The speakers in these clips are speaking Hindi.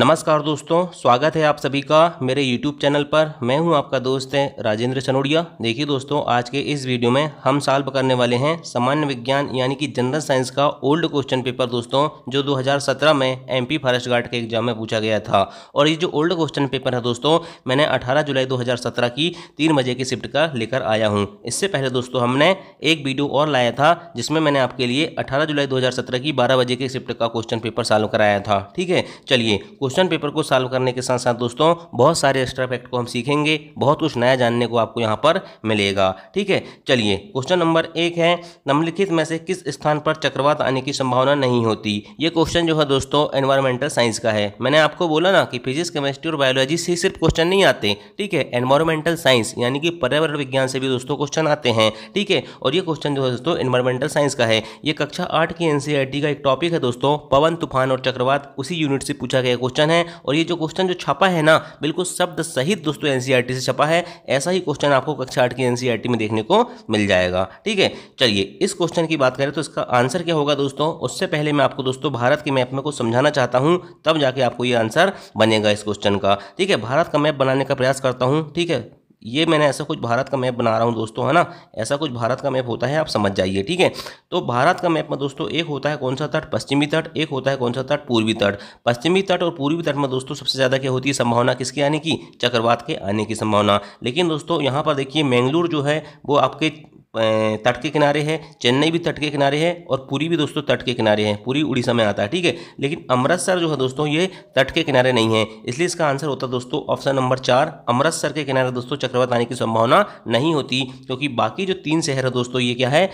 नमस्कार दोस्तों स्वागत है आप सभी का मेरे YouTube चैनल पर मैं हूं आपका दोस्त है राजेंद्र सनोडिया देखिए दोस्तों आज के इस वीडियो में हम साल करने वाले हैं सामान्य विज्ञान यानी कि जनरल साइंस का ओल्ड क्वेश्चन पेपर दोस्तों जो 2017 में एमपी फॉरेस्ट गार्ड के एग्जाम में पूछा गया था और ये जो ओल्ड क्वेश्चन पेपर है दोस्तों मैंने अठारह जुलाई दो की तीन बजे की शिफ्ट का लेकर आया हूँ इससे पहले दोस्तों हमने एक वीडियो और लाया था जिसमें मैंने आपके लिए अठारह जुलाई दो की बारह बजे के शिफ्ट का क्वेश्चन पेपर सॉल्व कराया था ठीक है चलिए क्वेश्चन पेपर को सॉल्व करने के साथ साथ दोस्तों बहुत सारे एक्स्ट्रा फैक्ट को हम सीखेंगे बहुत कुछ नया जानने को आपको यहाँ पर मिलेगा ठीक है चलिए क्वेश्चन नंबर एक है निम्नलिखित में से किस स्थान पर चक्रवात आने की संभावना नहीं होती ये क्वेश्चन जो है दोस्तों एनवायरमेंटल साइंस का है मैंने आपको बोला ना कि फिजिक्स केमिस्ट्री और बायोलॉजी से सिर्फ क्वेश्चन नहीं आते ठीक है एनवायरमेंटल साइंस यानी कि पर्यावरण विज्ञान से भी दोस्तों क्वेश्चन आते हैं ठीक है और ये क्वेश्चन जो है दोस्तों एनवायरमेंटल साइंस का है ये कक्षा आठ की एनसीईआरटी e का एक टॉपिक है दोस्तों पवन तूफान और चक्रवात उसी यूनिट से पूछा गया क्वेश्चन क्वेश्चन है और ये जो क्वेश्चन जो छपा है ना बिल्कुल शब्द सहित दोस्तों एनसीईआरटी e से छपा है ऐसा ही क्वेश्चन आपको कक्षा आठ की एनसीईआरटी e में देखने को मिल जाएगा ठीक है चलिए इस क्वेश्चन की बात करें तो इसका आंसर क्या होगा दोस्तों उससे पहले मैं आपको दोस्तों भारत के मैप में को समझाना चाहता हूँ तब जाके आपको ये आंसर बनेगा इस क्वेश्चन का ठीक है भारत का मैप बनाने का प्रयास करता हूँ ठीक है ये मैंने ऐसा कुछ भारत का मैप बना रहा हूँ दोस्तों है ना ऐसा कुछ भारत का मैप होता है आप समझ जाइए ठीक है तो भारत का मैप में दोस्तों एक होता है कौन सा तट पश्चिमी तट एक होता है कौन सा तट पूर्वी तट पश्चिमी तट और पूर्वी तट में दोस्तों सबसे ज़्यादा क्या होती है संभावना किसके आने की चक्रवात के आने की संभावना लेकिन दोस्तों यहाँ पर देखिए मैंगलोर जो है वो आपके तट के किनारे है चेन्नई भी तट के किनारे है और पूरी भी दोस्तों तट के किनारे हैं पूरी उड़ीसा में आता है ठीक है लेकिन अमृतसर जो है दोस्तों ये तट के किनारे नहीं है इसलिए इसका आंसर होता है दोस्तों ऑप्शन नंबर चार अमृतसर के किनारे दोस्तों चक्रवात आने की संभावना नहीं होती क्योंकि बाकी जो तीन शहर है दोस्तों ये क्या है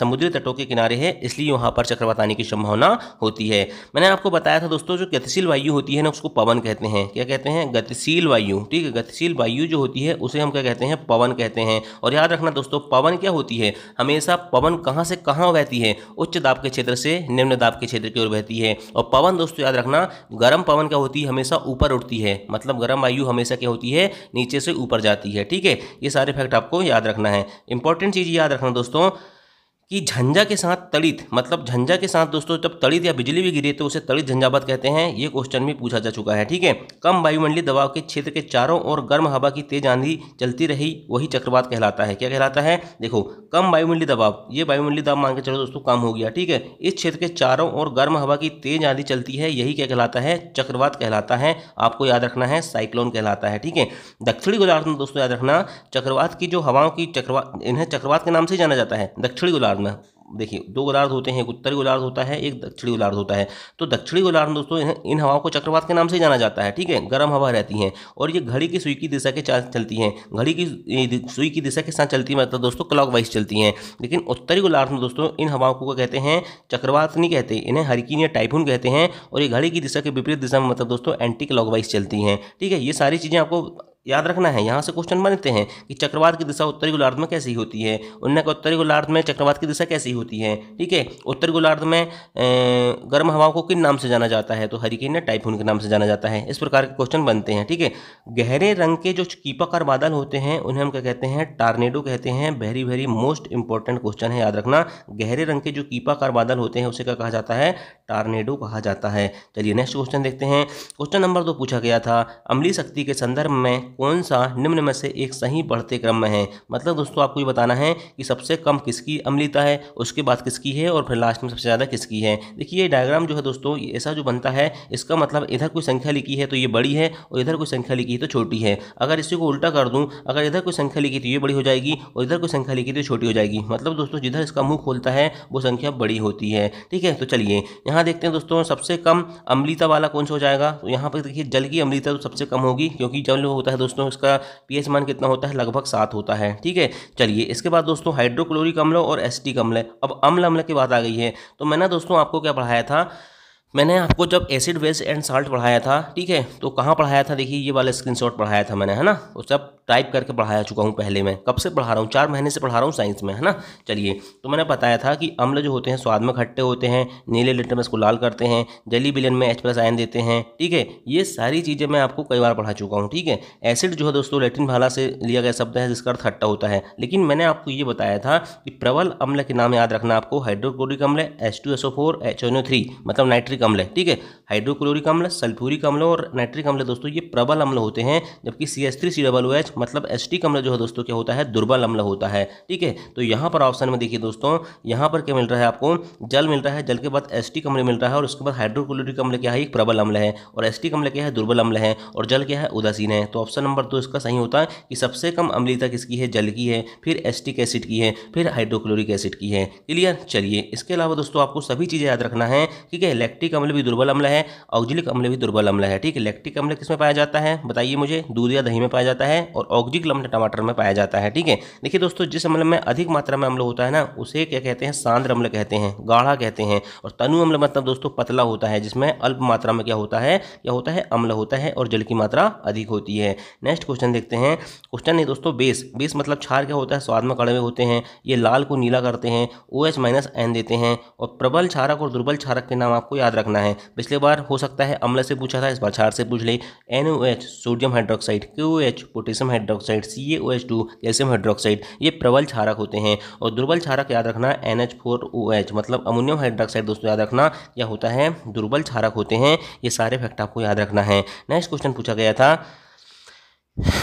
समुद्री तटों के किनारे है इसलिए यहाँ पर चक्रवात आने की संभावना होती है मैंने आपको बताया था दोस्तों जो गतिशील वायु होती है ना उसको पवन कहते हैं क्या कहते हैं गतिशील वायु ठीक है गतिशील वायु जो होती है उसे हम क्या कहते हैं पवन कहते हैं और याद रखना दोस्तों पवन क्या होती है हमेशा पवन कहाँ से कहाँ बहती है उच्च दाब के क्षेत्र से निम्न दाब के क्षेत्र की ओर बहती है और पवन दोस्तों याद रखना गर्म पवन क्या होती है हमेशा ऊपर उठती है मतलब गर्म वायु हमेशा क्या होती है नीचे से ऊपर जाती है ठीक है ये सारे फैक्ट आपको याद रखना है इंपॉर्टेंट चीज़ याद रखना दोस्तों कि झंझा के साथ तड़ित मतलब झंझा के साथ दोस्तों जब तड़ित या बिजली भी गिरी तो उसे तड़ित झंझावत कहते हैं ये क्वेश्चन भी पूछा जा चुका है ठीक है कम वायुमंडलीय दबाव के क्षेत्र के चारों ओर गर्म हवा की तेज आंधी चलती रही वही चक्रवात कहलाता है क्या कहलाता है देखो कम वायुमंडलीय दबाव ये वायुमंडलीय दबाव मान के चलो दोस्तों कम हो गया ठीक है इस क्षेत्र के चारों ओर गर्म हवा की तेज आंधी चलती है यही क्या कहलाता है चक्रवात कहलाता है आपको याद रखना है साइक्लोन कहलाता है ठीक है दक्षिणी गोलार्ध में दोस्तों याद रखना चक्रवात की जो हवाओं की चक्रवात इन्हें चक्रवात के नाम से जाना जाता है दक्षिणी गोलार्ध development देखिए दो गोलार्ध होते हैं एक उत्तरी गोलार्ध होता है एक दक्षिणी गोलार्ध होता है तो दक्षिणी गोलार्ध दोस्तों इन हवाओं को चक्रवात के नाम से जाना जाता है ठीक है गर्म हवा रहती है और ये घड़ी की सुई की दिशा के साथ चलती है घड़ी की सुई की दिशा के साथ चलती है मतलब दोस्तों क्लॉक वाइज चलती हैं लेकिन उत्तरी गोलार्ध में दोस्तों इन हवाओं को कहते हैं चक्रवात नहीं कहते इन्हें हरिकीन या टाइफून कहते हैं और ये घड़ी की दिशा के विपरीत दिशा में मतलब दोस्तों एंटी क्लॉक वाइज चलती हैं ठीक है ये सारी चीज़ें आपको याद रखना है यहाँ से क्वेश्चन बनते हैं कि चक्रवात की दिशा उत्तरी गोलार्ध में कैसी होती है उन्होंने उत्तरी गोलार्ध में चक्रवात की दिशा कैसी होती है ठीक है उत्तर गोलार्ध में गर्म हवाओं को किन नाम से जाना जाता है तो हरिकेन या टाइफून के नाम से जाना जाता है इस प्रकार के क्वेश्चन बनते हैं ठीक है गहरे रंग के जो कीपाकार बादल होते हैं उन्हें हम क्या कहते हैं टार्नेडो कहते हैं very very most important question है याद रखना गहरे रंग के जो कीपाकार बादल होते हैं उसे क्या कहा जाता है टार्नेडो कहा जाता है चलिए नेक्स्ट क्वेश्चन देखते हैं क्वेश्चन नंबर दो पूछा गया था अमली शक्ति के संदर्भ में कौन सा निम्न में से एक सही बढ़ते क्रम में है मतलब दोस्तों आपको ये बताना है कि सबसे कम किसकी अम्लीता है उसके बाद किसकी है और फिर लास्ट में सबसे ज़्यादा किसकी है देखिए ये डायग्राम जो है दोस्तों ऐसा जो बनता है इसका मतलब इधर कोई संख्या लिखी है तो ये बड़ी है और इधर कोई संख्या लिखी है तो छोटी है अगर इसी को उल्टा कर दूँ अगर इधर कोई संख्या लिखी तो ये बड़ी हो जाएगी और इधर कोई संख्या लिखी तो छोटी हो जाएगी मतलब दोस्तों जिधर इसका मुँह खोलता है वो संख्या बड़ी होती है ठीक है तो चलिए यहाँ देखते हैं दोस्तों सबसे कम अम्लीता वाला कौन सा हो जाएगा तो यहाँ पर देखिए जल की अम्लीता तो सबसे कम होगी क्योंकि जल होता है दोस्तों इसका पी मान कितना होता है लगभग सात होता है ठीक है चलिए इसके बाद दोस्तों हाइड्रोक्लोरिक अम्ल और एसिटिक अम्ल अब अम्ल अम्ल की बात आ गई है तो मैंने दोस्तों आपको क्या पढ़ाया था मैंने आपको जब एसिड बेस एंड साल्ट पढ़ाया था ठीक है तो कहाँ पढ़ाया था देखिए ये वाला स्क्रीनशॉट पढ़ाया था मैंने है ना वो सब टाइप करके पढ़ाया चुका हूँ पहले मैं कब से पढ़ा रहा हूँ चार महीने से पढ़ा रहा हूँ साइंस में है ना चलिए तो मैंने बताया था कि अम्ल जो होते हैं स्वाद में खट्टे होते हैं नीले लिटर में इसको लाल करते हैं जली बिलियन में एच प्लस आयन देते हैं ठीक है ये सारी चीज़ें मैं आपको कई बार पढ़ा चुका हूँ ठीक है एसिड जो है दोस्तों लेटिन भाला से लिया गया शब्द है जिसका अर्थ खट्टा होता है लेकिन मैंने आपको ये बताया था कि प्रबल अम्ल के नाम याद रखना आपको हाइड्रोक्लोरिक अम्ल H two S O four H N O three मतलब नाइट्रिक अम्ल है ठीक है हाइड्रोक्लोरिक अम्ल सल्फ्यूरिक अम्ल और नाइट्रिक अम्ल दोस्तों ये प्रबल अम्ल होते हैं जबकि C S three C double H मतलब एस टी अम्ल जो है दोस्तों क्या होता है दुर्बल अम्ल होता है ठीक है तो यहाँ पर ऑप्शन में देखिए दोस्तों यहाँ पर क्या मिल रहा है आपको जल मिल रहा है जल के बाद एस टी अम्ल मिल रहा है और उसके बाद हाइड्रोक्लोरिक अम्ल क्या है एक प्रबल अम्ल है और एस टी अम्ल क्या है दुर्बल अम्ल है और जल क्या है उदासीन है तो ऑप्शन नंबर दो इसका सही होता है कि सबसे कम अम्लीता किसकी है जल की है फिर एस्टिक एसिड की है फिर हाइड्रोक्लोरिक एसिड की है क्लियर चलिए इसके अलावा दोस्तों आपको सभी चीज़ें याद रखना है ठीक है इलेक्ट्रिक लैक्टिक अम्ल भी दुर्बल अम्ल है ऑक्जिलिक अम्ल भी दुर्बल अम्ल है ठीक है लैक्टिक अम्ल किस में पाया जाता है बताइए मुझे दूध या दही में पाया जाता है और ऑक्जिक अम्ल टमाटर में पाया जाता है ठीक है देखिए दोस्तों जिस अम्ल में अधिक मात्रा में अम्ल होता है ना उसे क्या कहते हैं सांद्र अम्ल कहते हैं गाढ़ा कहते हैं और तनु अम्ल मतलब दोस्तों पतला होता है जिसमें अल्प मात्रा में क्या होता है क्या होता है अम्ल होता है और जल की मात्रा अधिक होती है नेक्स्ट क्वेश्चन देखते हैं क्वेश्चन है दोस्तों बेस बेस मतलब क्षार क्या होता है स्वाद में कड़वे होते हैं ये लाल को नीला करते हैं ओ एच माइनस एन देते हैं और प्रबल क्षारक और दुर्बल क्षारक के नाम आपको याद रखना है पिछले बार हो सकता है अम्ल से पूछा था इस बार छार से पूछ ले N sodium hydroxide Q potassium hydroxide C calcium hydroxide ये प्रबल छारक होते हैं और दुर्बल छारक याद रखना एन मतलब अमोनियम हाइड्रोक्साइड दोस्तों याद रखना क्या होता है दुर्बल छारक होते हैं ये सारे फैक्ट आपको याद रखना है नेक्स्ट क्वेश्चन पूछा गया था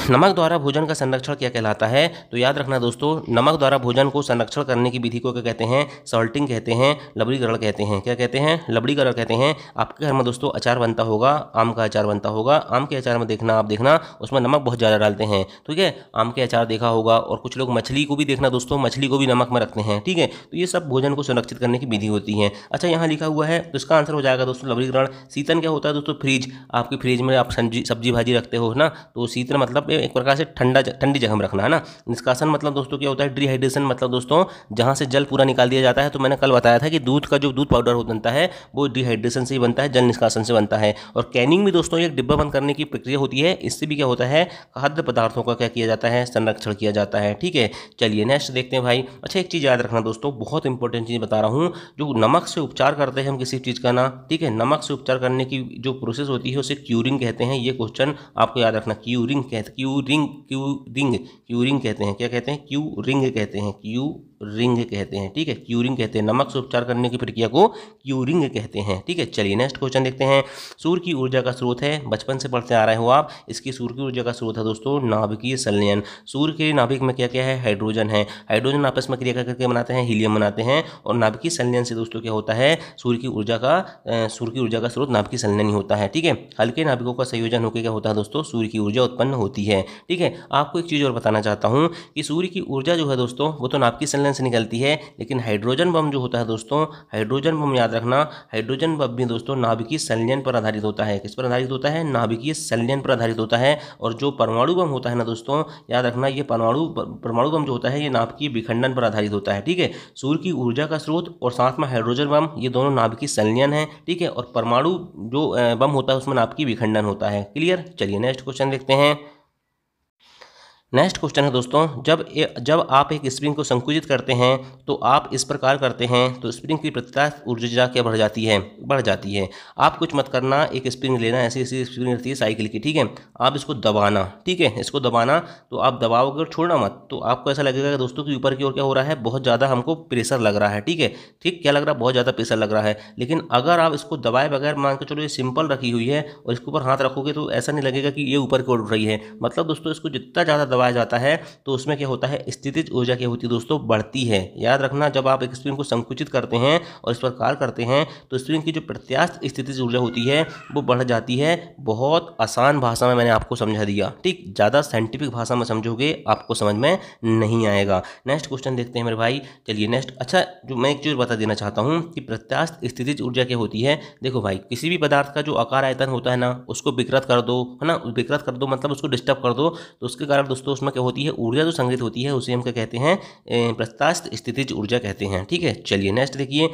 नमक द्वारा भोजन का संरक्षण क्या कहलाता है तो याद रखना दोस्तों नमक द्वारा भोजन को संरक्षण करने की विधि को क्या कहते हैं सॉल्टिंग कहते हैं लबड़ीकरण कहते हैं क्या कहते हैं लबड़ीकरण कहते हैं आपके घर में दोस्तों अचार बनता होगा आम का अचार बनता होगा आम के अचार में देखना आप देखना उसमें नमक बहुत ज़्यादा डालते हैं ठीक है आम के अचार देखा होगा और कुछ लोग मछली को भी देखना दोस्तों मछली को भी नमक में रखते हैं ठीक है तो ये सब भोजन को संरक्षित करने की विधि होती है अच्छा यहाँ लिखा हुआ है तो इसका आंसर हो जाएगा दोस्तों लबड़ीकरण शीतन क्या होता है दोस्तों फ्रीज आपके फ्रीज में आप सब्जी भाजी रखते हो ना तो शीतन मतलब एक प्रकार से ठंडा ठंडी जगह में रखना है ना निष्कासन मतलब दोस्तों क्या होता है डिहाइड्रेशन मतलब दोस्तों जहाँ से जल पूरा निकाल दिया जाता है तो मैंने कल बताया था कि दूध का जो दूध पाउडर बनता है वो डिहाइड्रेशन से ही बनता है जल निष्कासन से बनता है और कैनिंग भी दोस्तों एक डिब्बा बंद करने की प्रक्रिया होती है इससे भी क्या होता है खाद्य पदार्थों का क्या किया जाता है संरक्षण किया जाता है ठीक है चलिए नेक्स्ट देखते हैं भाई अच्छा एक चीज़ याद रखना दोस्तों बहुत इंपॉर्टेंट चीज़ बता रहा हूँ जो नमक से उपचार करते हैं हम किसी चीज़ का ना ठीक है नमक से उपचार करने की जो प्रोसेस होती है उसे क्यूरिंग कहते हैं ये क्वेश्चन आपको याद रखना क्यूरिंग कहते curing curing curing कहते हैं क्या कहते हैं क्यू रिंग कहते हैं क्यू क्यूरिंग कहते हैं ठीक है क्यूरिंग कहते हैं नमक से उपचार करने की प्रक्रिया को क्यूरिंग कहते हैं ठीक है चलिए नेक्स्ट क्वेश्चन देखते हैं सूर्य की ऊर्जा का स्रोत है बचपन से पढ़ते आ रहे हो आप इसकी सूर्य की ऊर्जा का स्रोत है दोस्तों नाभिकीय संलयन सूर्य के नाभिक में क्या क्या है हाइड्रोजन है हाइड्रोजन आपस में क्रिया करके बनाते हैं हीलियम बनाते हैं और नाभिकीय संलयन से दोस्तों क्या होता है सूर्य की ऊर्जा का सूर्य की ऊर्जा का स्रोत नाभिकीय संलयन ही होता है ठीक है हल्के नाभिकों का संयोजन होकर क्या होता है दोस्तों सूर्य की ऊर्जा उत्पन्न होती है ठीक है आपको एक चीज़ और बताना चाहता हूँ कि सूर्य की ऊर्जा जो है दोस्तों वो तो नाभिकीय संलयन रिएक्शन से निकलती है लेकिन हाइड्रोजन बम जो होता है दोस्तों हाइड्रोजन बम याद रखना हाइड्रोजन बम भी दोस्तों नाभिकीय संलयन पर आधारित होता है किस पर आधारित होता है नाभिकीय संलयन पर आधारित होता है और जो परमाणु बम होता है ना दोस्तों याद रखना ये परमाणु परमाणु बम जो होता है ये नाभिकीय विखंडन पर आधारित होता है ठीक है सूर्य की ऊर्जा का स्रोत और साथ में हाइड्रोजन बम ये दोनों नाभिकीय संलयन है ठीक है और परमाणु जो बम होता है उसमें नाभिकीय विखंडन होता है क्लियर चलिए नेक्स्ट क्वेश्चन देखते हैं नेक्स्ट क्वेश्चन है दोस्तों जब ए, जब आप एक स्प्रिंग को संकुचित करते हैं तो आप इस प्रकार करते हैं तो स्प्रिंग की प्रतिता ऊर्जा क्या बढ़ जाती है बढ़ जाती है आप कुछ मत करना एक स्प्रिंग लेना ऐसी ऐसी स्प्रिंग रहती है साइकिल की ठीक है आप इसको दबाना ठीक है इसको दबाना तो आप दबाओगे और छोड़ना मत तो आपको ऐसा लगेगा दोस्तों की ऊपर की ओर क्या हो रहा है बहुत ज़्यादा हमको प्रेशर लग रहा है ठीक है ठीक क्या लग रहा है बहुत ज़्यादा प्रेशर लग रहा है लेकिन अगर आप इसको दबाए बगैर मान के चलो ये सिंपल रखी हुई है और इसके ऊपर हाथ रखोगे तो ऐसा नहीं लगेगा कि ये ऊपर की ओर उठ रही है मतलब दोस्तों इसको जितना ज़्यादा दबाया जाता है तो उसमें क्या होता है स्थितिज ऊर्जा क्या होती है दोस्तों बढ़ती है याद रखना जब आप एक स्प्रिंग को संकुचित करते हैं और इस पर प्रकार करते हैं तो स्प्रिंग की जो प्रत्यास्थ स्थितिज ऊर्जा होती है वो बढ़ जाती है बहुत आसान भाषा में मैंने आपको समझा दिया ठीक ज़्यादा साइंटिफिक भाषा में समझोगे आपको समझ में नहीं आएगा नेक्स्ट क्वेश्चन देखते हैं मेरे भाई चलिए नेक्स्ट अच्छा जो मैं एक चीज़ बता देना चाहता हूँ कि प्रत्यास्थ स्थितिज ऊर्जा क्या होती है देखो भाई किसी भी पदार्थ का जो आकार आयतन होता है ना उसको विकृत कर दो है ना विकृत कर दो मतलब उसको डिस्टर्ब कर दो तो उसके कारण दोस्तों तो उसमें क्या होती है ऊर्जा जो संग्रहित होती है उसे हम क्या कहते हैं प्रस्तास्त स्थितिज ऊर्जा कहते हैं ठीक है चलिए नेक्स्ट देखिए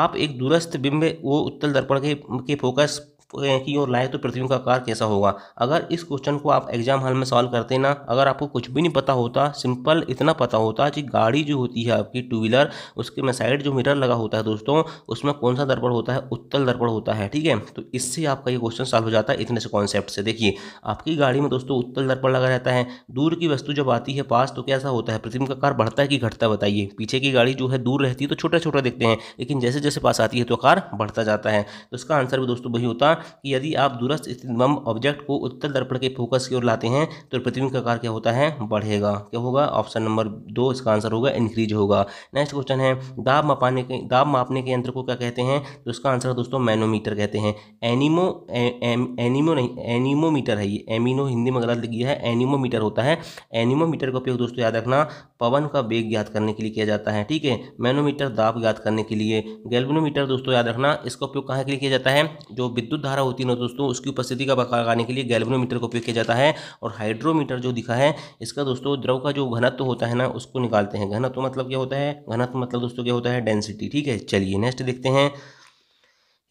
आप एक दूरस्थ बिंब वो उत्तल दर्पण के, के फोकस कि योर लाए तो पृथ्वी का आकार कैसा होगा अगर इस क्वेश्चन को आप एग्जाम हॉल में सॉल्व करते ना अगर आपको कुछ भी नहीं पता होता सिंपल इतना पता होता कि गाड़ी जो होती है आपकी टू व्हीलर उसके में साइड जो मिरर लगा होता है दोस्तों उसमें कौन सा दर्पण होता है उत्तल दर्पण होता है ठीक है तो इससे आपका ये क्वेश्चन सॉल्व हो जाता है इतने से कॉन्सेप्ट से देखिए आपकी गाड़ी में दोस्तों उत्तल दर्पण लगा रहता है दूर की वस्तु जब आती है पास तो कैसा होता है पृथ्वी का आकार बढ़ता है कि घटता बताइए पीछे की गाड़ी जो है दूर रहती है तो छोटा छोटा देखते हैं लेकिन जैसे जैसे पास आती है तो आकार बढ़ता जाता है तो इसका आंसर भी दोस्तों वही होता कि यदि आप दूरस्थ स्थित बम ऑब्जेक्ट को उत्तर दर्पण के फोकस की ओर लाते हैं तो प्रतिबिंब का आकार क्या होता है बढ़ेगा क्या होगा ऑप्शन नंबर दो इसका आंसर होगा इंक्रीज होगा नेक्स्ट क्वेश्चन है दाब मापाने के दाब मापने के यंत्र को क्या कहते हैं तो इसका आंसर दोस्तों मैनोमीटर कहते हैं एनिमो एनिमो नहीं एनिमोमीटर है ये एमिनो हिंदी में गलत लिखी है एनिमोमीटर होता है एनिमोमीटर का उपयोग दोस्तों याद रखना पवन का वेग ज्ञात करने के लिए किया जाता है ठीक है मैनोमीटर दाब ज्ञात करने के लिए गैल्वेनोमीटर दोस्तों याद रखना इसका उपयोग कहाँ के लिए किया जाता है जो विद्युत धारा होती है ना दोस्तों उसकी उपस्थिति का पता लगाने के लिए गैल्वनोमीटर का उपयोग किया जाता है और हाइड्रोमीटर जो दिखा है इसका दोस्तों द्रव का जो घनत्व होता है ना उसको निकालते हैं घनत्व मतलब क्या होता है घनत्व मतलब दोस्तों क्या होता है डेंसिटी ठीक है चलिए नेक्स्ट देखते हैं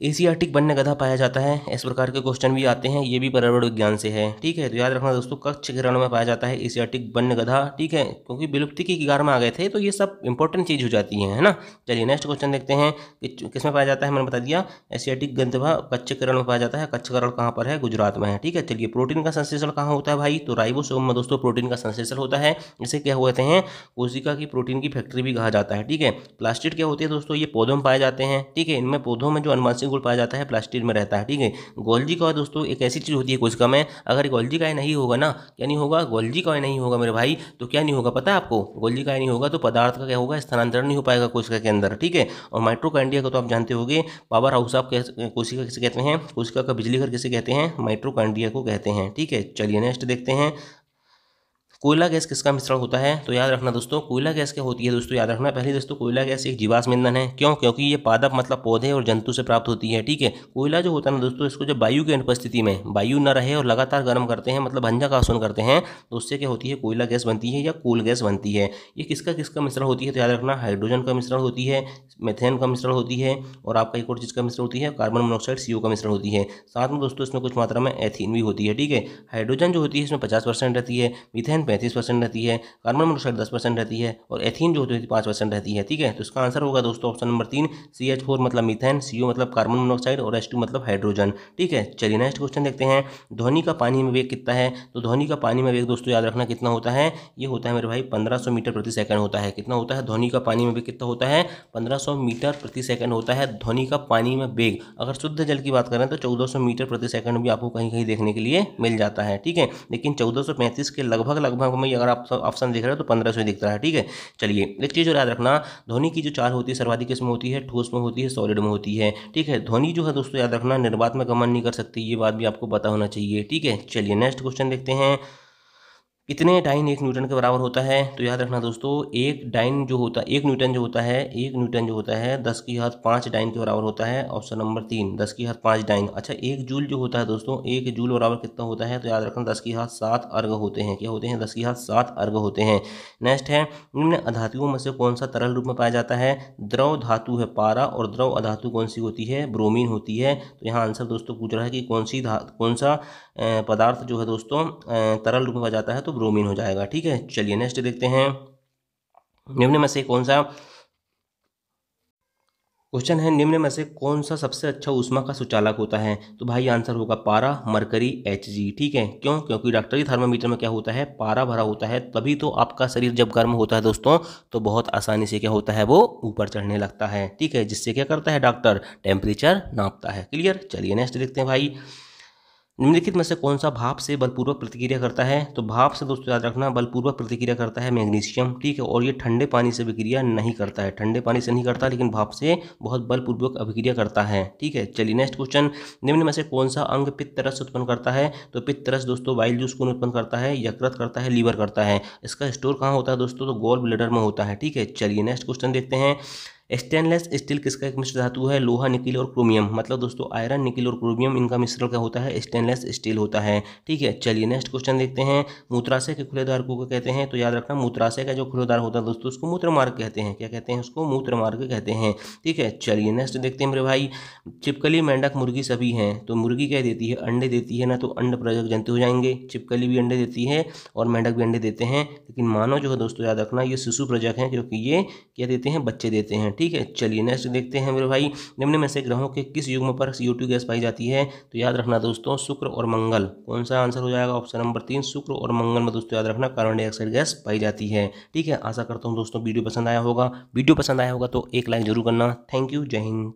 एशियाटिक वन्य गधा पाया जाता है इस प्रकार के क्वेश्चन भी आते हैं ये भी पर्यावरण विज्ञान से है ठीक है तो याद रखना दोस्तों कच्छ गिरणों में पाया जाता है एशियाटिक वन्य गधा ठीक है क्योंकि विलुप्ति की कगार में आ गए थे तो ये सब इंपॉर्टेंट चीज़ हो जाती है है ना चलिए नेक्स्ट क्वेश्चन देखते हैं कि किस में पाया जाता है मैंने बता दिया एशियाटिक गंधवा कच्छ किरण में पाया जाता है कच्छ किरण कहाँ पर है गुजरात में है ठीक है चलिए प्रोटीन का संश्लेषण कहाँ होता है भाई तो राइबोसोम में दोस्तों प्रोटीन का संश्लेषण होता है इसे क्या होते हैं कोशिका की प्रोटीन की फैक्ट्री भी कहा जाता है ठीक है प्लास्टिक क्या होती है दोस्तों ये पौधों में पाए जाते हैं ठीक है इनमें पौधों में जो अनुवांशिक प्लास्टिक गोल्ड पाया जाता है प्लास्टिक में रहता है ठीक है गोल्जी का दोस्तों एक ऐसी चीज़ होती है कोशिका में अगर गोल्जी का नहीं होगा ना क्या नहीं होगा गोल्जी का नहीं होगा मेरे भाई तो क्या नहीं होगा पता है आपको गोल्जी का नहीं होगा तो पदार्थ का क्या होगा स्थानांतरण नहीं हो पाएगा कोशिका के अंदर ठीक है और माइट्रोकांडिया का तो आप जानते हो पावर हाउस आप कोशिका किसे कहते हैं कोशिका का बिजली घर किसे कहते हैं माइट्रोकांडिया को कहते हैं ठीक है चलिए नेक्स्ट देखते हैं कोयला गैस किसका मिश्रण होता है तो याद रखना दोस्तों कोयला गैस क्या होती है दोस्तों याद रखना पहले दोस्तों कोयला गैस एक जीवाश्म ईंधन है क्यों क्योंकि ये पादप मतलब पौधे और जंतु से प्राप्त होती है ठीक है कोयला जो होता है ना दोस्तों इसको जब वायु की अनुपस्थिति में वायु न रहे और लगातार गर्म करते हैं मतलब भंजा का आसन करते हैं तो उससे क्या होती है कोयला गैस बनती है या कोल गैस बनती है ये किसका किसका मिश्रण होती है तो याद रखना हाइड्रोजन का मिश्रण होती है मेथेन का मिश्रण होती है और आपका एक और चीज़ का मिश्रण होती है कार्बन मोनॉक्साइड सी का मिश्रण होती है साथ में दोस्तों इसमें कुछ मात्रा में एथीन भी होती है ठीक है हाइड्रोजन जो होती है इसमें पचास रहती है मिथेन पैंतीस परसेंट रहती है कार्बन मोनोक्साइड दस परसेंट रहती है और एथीन जो होती है पाँच परसेंट रहती है ठीक है तो इसका आंसर होगा दोस्तों ऑप्शन नंबर तीन सी एच फोर मतलब मिथेन सी ओ मतलब कार्बन मोनोक्साइड और एच टू मतलब हाइड्रोजन ठीक है चलिए नेक्स्ट क्वेश्चन देखते हैं ध्वनि का पानी में वेग कितना है तो ध्वनि का पानी में वेग दोस्तों याद रखना कितना होता है ये होता है मेरे भाई पंद्रह मीटर प्रति सेकंड होता है कितना होता है ध्वनि का पानी में वेग कितना होता है पंद्रह मीटर प्रति सेकंड होता है ध्वनि का पानी में वेग अगर शुद्ध जल की बात करें तो चौदह मीटर प्रति सेकंड भी आपको कहीं कहीं देखने के लिए मिल जाता है ठीक है लेकिन चौदह के लगभग लगभग लगभग हमें अगर आप ऑप्शन देख रहे हो तो पंद्रह सौ दिख रहा है ठीक है चलिए एक चीज़ और याद रखना धोनी की जो चाल होती है सर्वाधिक किस्म होती है ठोस में होती है सॉलिड में होती है ठीक है धोनी जो है दोस्तों याद रखना निर्वात में गमन नहीं कर सकती ये बात भी आपको पता होना चाहिए ठीक है चलिए नेक्स्ट क्वेश्चन देखते हैं कितने डाइन एक न्यूटन के बराबर होता है तो याद रखना दोस्तों एक डाइन जो होता है एक न्यूटन जो होता है एक न्यूटन जो होता है दस की हाथ पाँच डाइन के बराबर होता है ऑप्शन नंबर तीन दस की हाथ पाँच डाइन अच्छा एक जूल जो होता है दोस्तों एक जूल बराबर कितना होता है तो याद रखना दस की हाथ सात अर्घ होते हैं क्या होते हैं दस की हाथ सात अर्घ होते हैं नेक्स्ट है निम्न अधातुओं में से कौन सा तरल रूप में पाया जाता है द्रव धातु है पारा और द्रव अधातु कौन सी होती है ब्रोमीन होती है तो यहाँ आंसर दोस्तों पूछ रहा है कि कौन सी कौन सा पदार्थ जो है दोस्तों तरल रूप में पाया जाता है तो ब्रोमीन हो जाएगा ठीक है चलिए नेक्स्ट देखते हैं निम्न में से कौन सा क्वेश्चन है निम्न में से कौन सा सबसे अच्छा उष्मा का सुचालक होता है तो भाई आंसर होगा पारा मरकरी एच ठीक है क्यों क्योंकि डॉक्टरी थर्मामीटर में क्या होता है पारा भरा होता है तभी तो आपका शरीर जब गर्म होता है दोस्तों तो बहुत आसानी से क्या होता है वो ऊपर चढ़ने लगता है ठीक है जिससे क्या करता है डॉक्टर टेम्परेचर नापता है क्लियर चलिए नेक्स्ट देखते हैं भाई निम्नलिखित में से कौन सा भाप से बलपूर्वक प्रतिक्रिया करता है तो भाप से दोस्तों याद रखना बलपूर्वक प्रतिक्रिया करता है मैग्नीशियम ठीक है और ये ठंडे पानी से अभिक्रिया नहीं करता है ठंडे पानी से नहीं करता लेकिन भाप से बहुत बलपूर्वक अभिक्रिया करता है ठीक है चलिए नेक्स्ट क्वेश्चन निम्न में से कौन सा अंग पित्त रस उत्पन्न करता है तो पित्त रस दोस्तों वाइल जूस कौन उत्पन्न करता है यकृत करता है लीवर करता है इसका स्टोर कहाँ होता है दोस्तों तो गोल ब्लेडर में होता है ठीक है चलिए नेक्स्ट क्वेश्चन देखते हैं स्टेनलेस स्टील किसका एक मिश्र धातु है लोहा निकिल और क्रोमियम मतलब दोस्तों आयरन निकिल और क्रोमियम इनका मिश्रण क्या होता है स्टेनलेस स्टील होता है ठीक है चलिए नेक्स्ट क्वेश्चन देखते हैं मूत्राशय के खुलेदार को कहते हैं तो याद रखना मूत्राशय का जो खुलेदार होता है दोस्तों उसको मूत्र मार्ग कहते हैं क्या कहते हैं उसको मूत्रमार्ग कहते हैं ठीक है चलिए नेक्स्ट देखते हैं मेरे भाई चिपकली मेंढक मुर्गी सभी हैं तो मुर्गी क्या देती है अंडे देती है ना तो अंड प्रजक जंतु हो जाएंगे चिपकली भी अंडे देती है और मेंढक भी अंडे देते हैं लेकिन मानव जो है दोस्तों याद रखना ये शिशु प्रजक है क्योंकि ये क्या देते हैं बच्चे देते हैं ठीक है चलिए नेक्स्ट देखते हैं मेरे भाई निम्न में से ग्रहों के किस युग्म पर सी गैस पाई जाती है तो याद रखना दोस्तों शुक्र और मंगल कौन सा आंसर हो जाएगा ऑप्शन नंबर तीन शुक्र और मंगल में दोस्तों याद रखना कार्बन डाइऑक्साइड गैस पाई जाती है ठीक है आशा करता हूँ दोस्तों वीडियो पसंद आया होगा वीडियो पसंद आया होगा तो एक लाइक जरूर करना थैंक यू जय हिंद